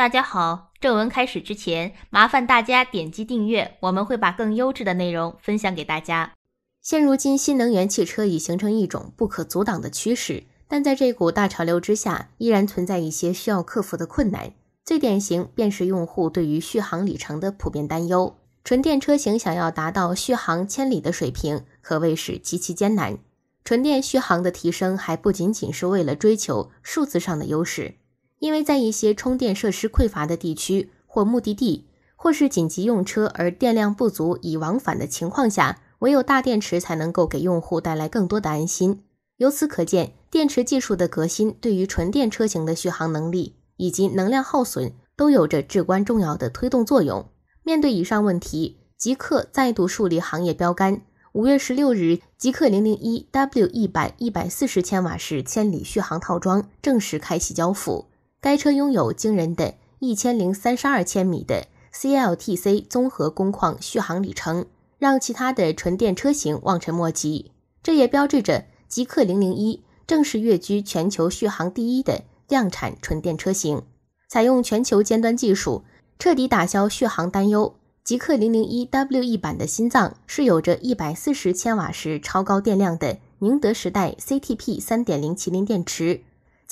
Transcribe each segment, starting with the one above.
大家好，正文开始之前，麻烦大家点击订阅，我们会把更优质的内容分享给大家。现如今，新能源汽车已形成一种不可阻挡的趋势，但在这股大潮流之下，依然存在一些需要克服的困难。最典型便是用户对于续航里程的普遍担忧。纯电车型想要达到续航千里的水平，可谓是极其艰难。纯电续航的提升还不仅仅是为了追求数字上的优势。因为在一些充电设施匮乏的地区或目的地，或是紧急用车而电量不足以往返的情况下，唯有大电池才能够给用户带来更多的安心。由此可见，电池技术的革新对于纯电车型的续航能力以及能量耗损都有着至关重要的推动作用。面对以上问题，极氪再度树立行业标杆。五月十六日，极氪零零一 W 一百一百四十千瓦时千里续航套装正式开启交付。该车拥有惊人的一千零三十二千米的 CLTC 综合工况续航里程，让其他的纯电车型望尘莫及。这也标志着极氪零零一正式跃居全球续航第一的量产纯电车型。采用全球尖端技术，彻底打消续航担忧。极氪零零一 WE 版的心脏是有着一百四十千瓦时超高电量的宁德时代 CTP 三点零麒麟电池。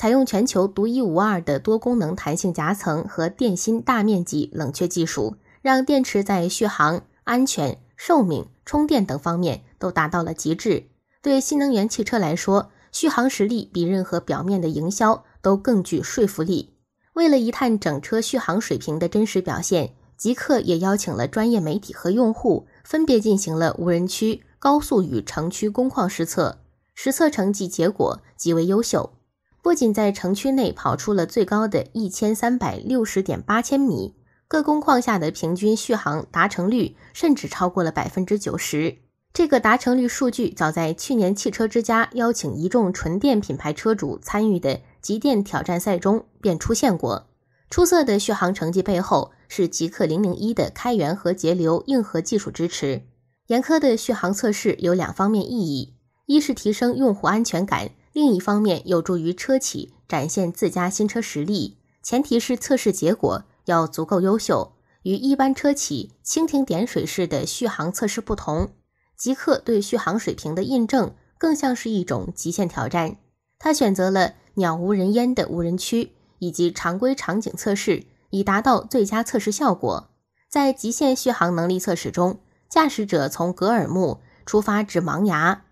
采用全球独一无二的多功能弹性夹层和电芯大面积冷却技术，让电池在续航、安全、寿命、充电等方面都达到了极致。对新能源汽车来说，续航实力比任何表面的营销都更具说服力。为了一探整车续航水平的真实表现，极客也邀请了专业媒体和用户，分别进行了无人区、高速与城区工况实测，实测成绩结果极为优秀。不仅在城区内跑出了最高的一千三百六十点八千米，各工况下的平均续航达成率甚至超过了百分之九十。这个达成率数据早在去年汽车之家邀请一众纯电品牌车主参与的极电挑战赛中便出现过。出色的续航成绩背后是极氪零零一的开源和节流硬核技术支持。严苛的续航测试有两方面意义：一是提升用户安全感。另一方面，有助于车企展现自家新车实力，前提是测试结果要足够优秀。与一般车企蜻蜓点水式的续航测试不同，极客对续航水平的印证更像是一种极限挑战。他选择了鸟无人烟的无人区以及常规场景测试，以达到最佳测试效果。在极限续航能力测试中，驾驶者从格尔木出发至茫崖。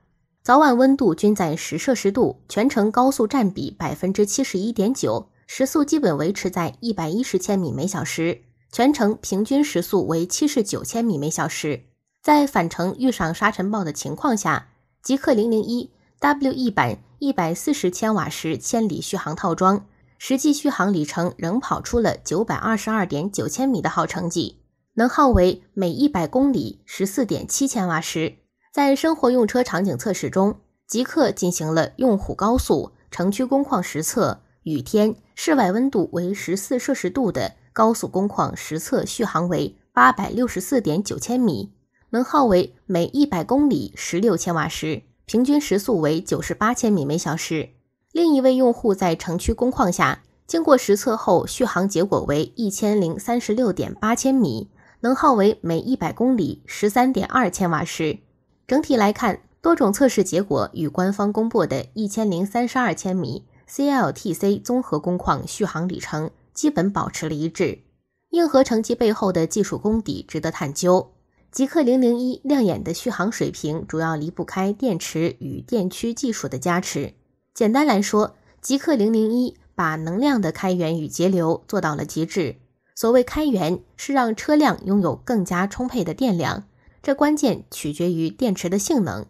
早晚温度均在十摄氏度，全程高速占比百分之七十一点九，时速基本维持在一百一十千米每小时，全程平均时速为七十九千米每小时。在返程遇上沙尘暴的情况下，极氪零零一 WE 版一百四十千瓦时千里续航套装，实际续航里程仍跑出了九百二十二点九千米的好成绩，能耗为每一百公里十四点七千瓦时。在生活用车场景测试中，极氪进行了用户高速、城区工况实测，雨天室外温度为十四摄氏度的高速工况实测续航为八百六十四点九千米，能耗为每一百公里十六千瓦时，平均时速为九十八千米每小时。另一位用户在城区工况下，经过实测后续航结果为一千零三十六点八千米，能耗为每一百公里十三点二千瓦时。整体来看，多种测试结果与官方公布的1032千米 CLTC 综合工况续航里程基本保持了一致。硬核成绩背后的技术功底值得探究。极氪零零一亮眼的续航水平主要离不开电池与电驱技术的加持。简单来说，极氪零零一把能量的开源与节流做到了极致。所谓开源，是让车辆拥有更加充沛的电量。这关键取决于电池的性能。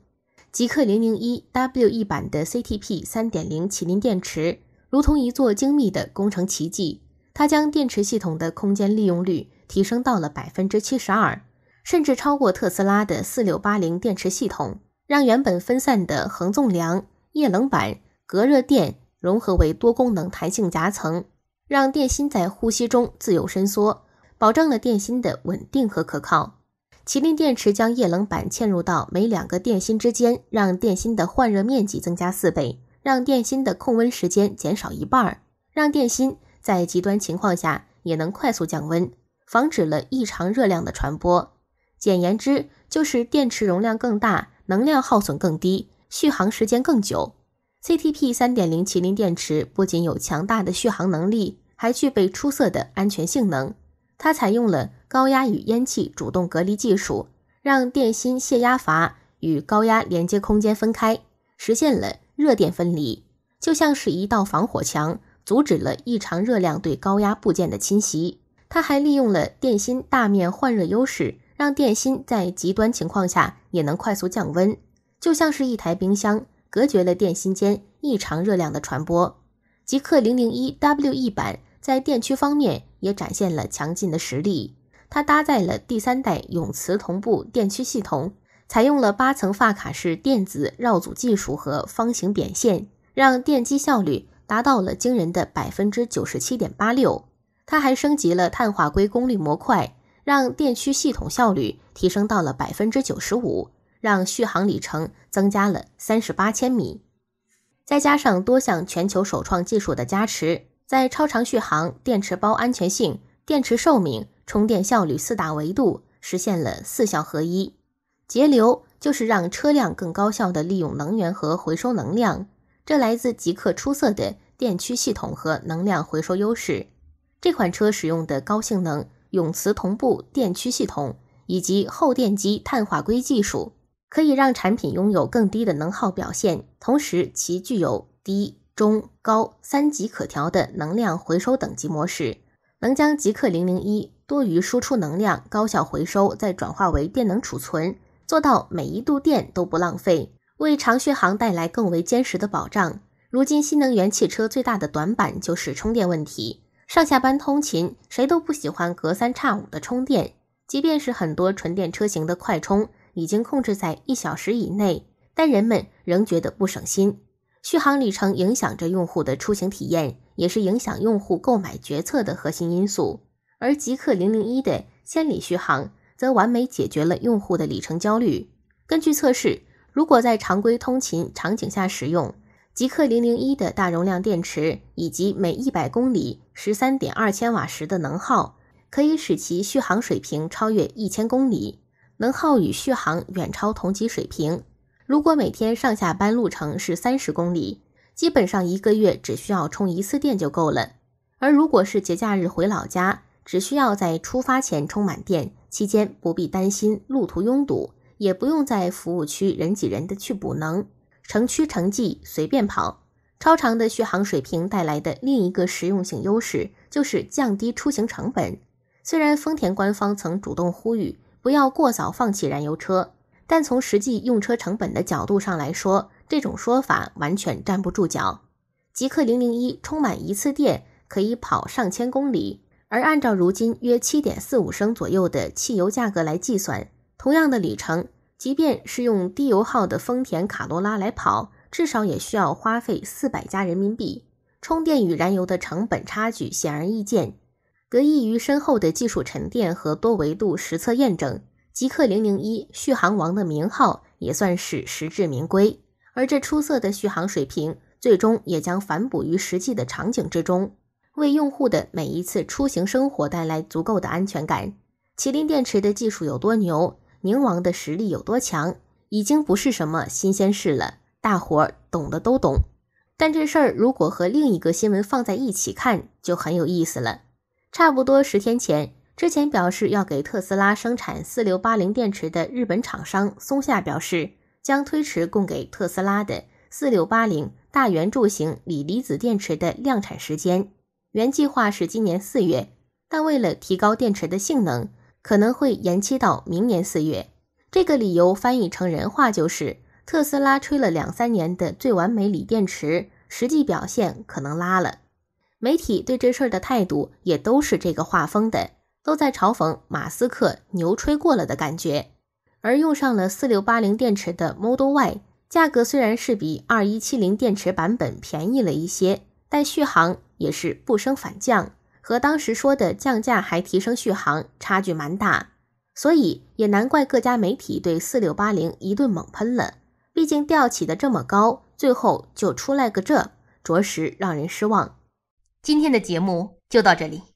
极氪零零一 w 一版的 CTP 3.0麒麟电池如同一座精密的工程奇迹，它将电池系统的空间利用率提升到了百分之七十二，甚至超过特斯拉的四六八零电池系统。让原本分散的横纵梁、液冷板、隔热垫融合为多功能弹性夹层，让电芯在呼吸中自由伸缩，保证了电芯的稳定和可靠。麒麟电池将液冷板嵌入到每两个电芯之间，让电芯的换热面积增加四倍，让电芯的控温时间减少一半，让电芯在极端情况下也能快速降温，防止了异常热量的传播。简言之，就是电池容量更大，能量耗损更低，续航时间更久。CTP 3.0麒麟电池不仅有强大的续航能力，还具备出色的安全性能。它采用了高压与烟气主动隔离技术，让电芯泄压阀与高压连接空间分开，实现了热电分离，就像是一道防火墙，阻止了异常热量对高压部件的侵袭。它还利用了电芯大面换热优势，让电芯在极端情况下也能快速降温，就像是一台冰箱，隔绝了电芯间异常热量的传播。极客零零一 WE 版。在电驱方面也展现了强劲的实力。它搭载了第三代永磁同步电驱系统，采用了八层发卡式电子绕组技术和方形扁线，让电机效率达到了惊人的百分之九十七点八六。它还升级了碳化硅功率模块，让电驱系统效率提升到了百分之九十五，让续航里程增加了三十八千米。再加上多项全球首创技术的加持。在超长续航、电池包安全性、电池寿命、充电效率四大维度实现了四效合一。节流就是让车辆更高效地利用能源和回收能量，这来自极氪出色的电驱系统和能量回收优势。这款车使用的高性能永磁同步电驱系统以及后电机碳化硅技术，可以让产品拥有更低的能耗表现，同时其具有低。中高三级可调的能量回收等级模式，能将极客零零一多余输出能量高效回收，再转化为电能储存，做到每一度电都不浪费，为长续航带来更为坚实的保障。如今，新能源汽车最大的短板就是充电问题。上下班通勤，谁都不喜欢隔三差五的充电。即便是很多纯电车型的快充已经控制在一小时以内，但人们仍觉得不省心。续航里程影响着用户的出行体验，也是影响用户购买决策的核心因素。而极氪零零一的千里续航，则完美解决了用户的里程焦虑。根据测试，如果在常规通勤场景下使用极氪零零一的大容量电池，以及每一百公里十三点二千瓦时的能耗，可以使其续航水平超越一千公里，能耗与续航远超同级水平。如果每天上下班路程是三十公里，基本上一个月只需要充一次电就够了。而如果是节假日回老家，只需要在出发前充满电，期间不必担心路途拥堵，也不用在服务区人挤人的去补能，城区城际随便跑。超长的续航水平带来的另一个实用性优势，就是降低出行成本。虽然丰田官方曾主动呼吁，不要过早放弃燃油车。但从实际用车成本的角度上来说，这种说法完全站不住脚。极氪零零一充满一次电可以跑上千公里，而按照如今约七点四五升左右的汽油价格来计算，同样的里程，即便是用低油耗的丰田卡罗拉来跑，至少也需要花费四百加人民币。充电与燃油的成本差距显而易见，得益于深厚的技术沉淀和多维度实测验证。极客零零一续航王的名号也算是实至名归，而这出色的续航水平，最终也将反哺于实际的场景之中，为用户的每一次出行生活带来足够的安全感。麒麟电池的技术有多牛，宁王的实力有多强，已经不是什么新鲜事了，大伙儿懂的都懂。但这事儿如果和另一个新闻放在一起看，就很有意思了。差不多十天前。之前表示要给特斯拉生产四六八零电池的日本厂商松下表示，将推迟供给特斯拉的四六八零大圆柱形锂离子电池的量产时间。原计划是今年四月，但为了提高电池的性能，可能会延期到明年四月。这个理由翻译成人话就是：特斯拉吹了两三年的最完美锂电池，实际表现可能拉了。媒体对这事儿的态度也都是这个画风的。都在嘲讽马斯克牛吹过了的感觉，而用上了四六八零电池的 Model Y，价格虽然是比二一七零电池版本便宜了一些，但续航也是不升反降，和当时说的降价还提升续航差距蛮大，所以也难怪各家媒体对四六八零一顿猛喷了。毕竟吊起的这么高，最后就出来个这，着实让人失望。今天的节目就到这里。